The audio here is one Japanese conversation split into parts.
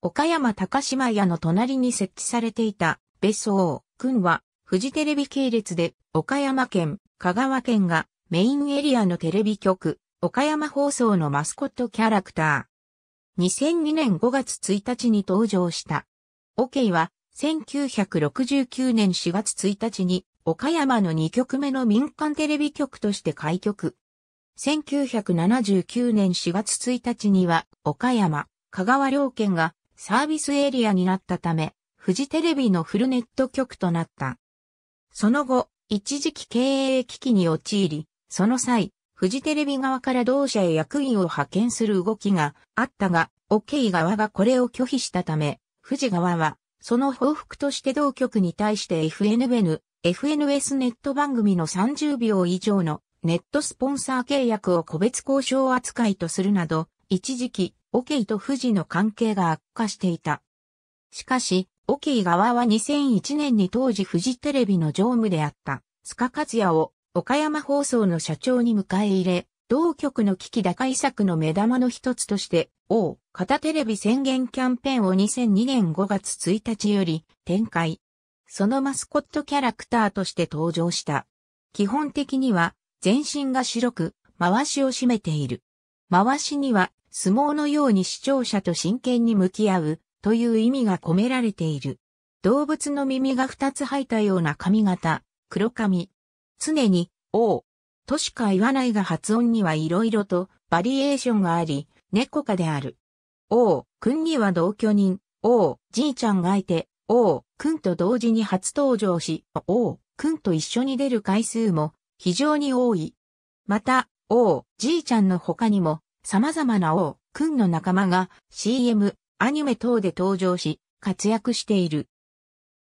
岡山高島屋の隣に設置されていた別荘、君は、富士テレビ系列で、岡山県、香川県がメインエリアのテレビ局、岡山放送のマスコットキャラクター。2002年5月1日に登場した。オケイは、1969年4月1日に、岡山の2局目の民間テレビ局として開局。1979年4月1日には、岡山、香川両県がサービスエリアになったため、フジテレビのフルネット局となった。その後、一時期経営危機に陥り、その際、フジテレビ側から同社へ役員を派遣する動きがあったが、OK 側がこれを拒否したため、富士側は、その報復として同局に対して f n n FNS ネット番組の30秒以上のネットスポンサー契約を個別交渉扱いとするなど、一時期オケイと富士の関係が悪化していた。しかし、オケイ側は2001年に当時富士テレビの常務であった、スカカヤを岡山放送の社長に迎え入れ、同局の危機打開策の目玉の一つとして、王、片テレビ宣言キャンペーンを2002年5月1日より展開。そのマスコットキャラクターとして登場した。基本的には、全身が白く、回しを占めている。回しには、相撲のように視聴者と真剣に向き合うという意味が込められている。動物の耳が二つ生えたような髪型、黒髪。常に、王としか言わないが発音には色々とバリエーションがあり、猫科である。王くんには同居人、王じいちゃんがいて、王くんと同時に初登場し、王くんと一緒に出る回数も非常に多い。また、王じいちゃんの他にも、様々な王、君の仲間が CM、アニメ等で登場し、活躍している。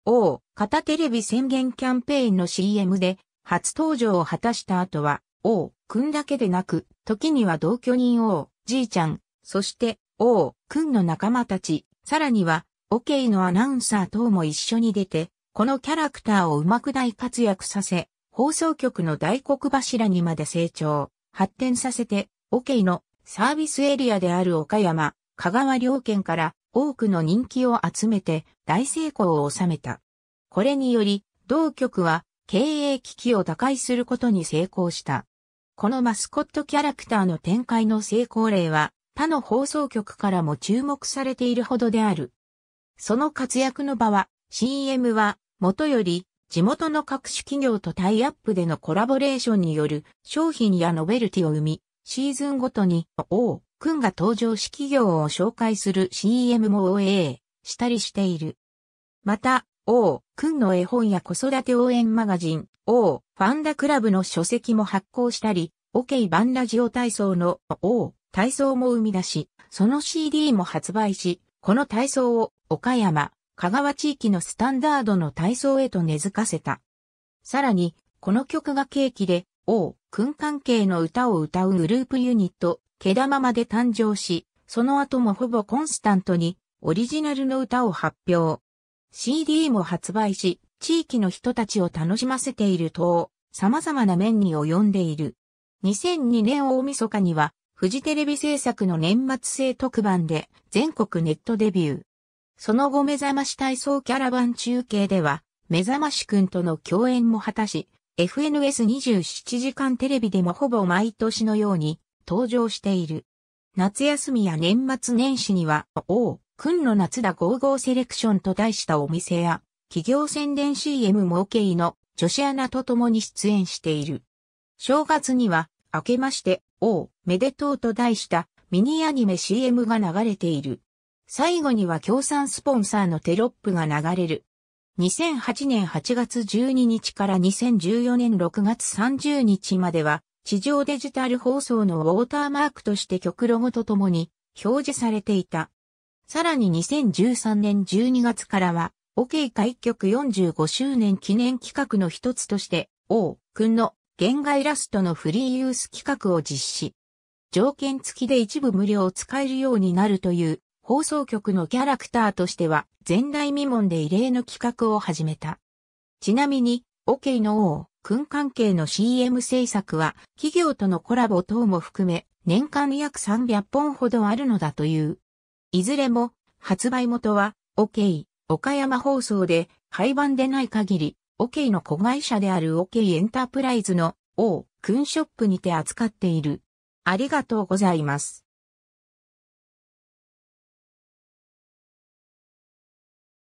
王、片テレビ宣言キャンペーンの CM で初登場を果たした後は、王、君だけでなく、時には同居人王、じいちゃん、そして王、君の仲間たち、さらには、オケイのアナウンサー等も一緒に出て、このキャラクターをうまく大活躍させ、放送局の大黒柱にまで成長、発展させて、オケイのサービスエリアである岡山、香川両県から多くの人気を集めて大成功を収めた。これにより、同局は経営危機を打開することに成功した。このマスコットキャラクターの展開の成功例は他の放送局からも注目されているほどである。その活躍の場は、CM は、もとより、地元の各種企業とタイアップでのコラボレーションによる商品やノベルティを生み、シーズンごとに王、くんが登場し企業を紹介する CM も OA したりしている。また、王、くんの絵本や子育て応援マガジン、王、ファンダクラブの書籍も発行したり、オケイバンラジオ体操の王、体操も生み出し、その CD も発売し、この体操を岡山、香川地域のスタンダードの体操へと根付かせた。さらに、この曲が契機で、王、君関係の歌を歌うグループユニット、毛玉ままで誕生し、その後もほぼコンスタントにオリジナルの歌を発表。CD も発売し、地域の人たちを楽しませていると、様々な面に及んでいる。2002年大晦日には、フジテレビ制作の年末制特番で全国ネットデビュー。その後目覚まし体操キャラバン中継では、目覚ましくんとの共演も果たし、FNS27 時間テレビでもほぼ毎年のように登場している。夏休みや年末年始には、王、んの夏だ5ーセレクションと題したお店や、企業宣伝 CM も OK の女子アナと共に出演している。正月には、明けまして、王、めでとうと題したミニアニメ CM が流れている。最後には協賛スポンサーのテロップが流れる。2008年8月12日から2014年6月30日までは、地上デジタル放送のウォーターマークとして極ロゴとともに表示されていた。さらに2013年12月からは、OK 開局45周年記念企画の一つとして、王君の原画イラストのフリーユース企画を実施。条件付きで一部無料を使えるようになるという放送局のキャラクターとしては前代未聞で異例の企画を始めた。ちなみに、オケイの王、君関係の CM 制作は企業とのコラボ等も含め年間約300本ほどあるのだという。いずれも発売元はオケイ、岡山放送で廃盤でない限り、オケイの子会社であるオケイエンタープライズの王、君ショップにて扱っている。ありがとうございます。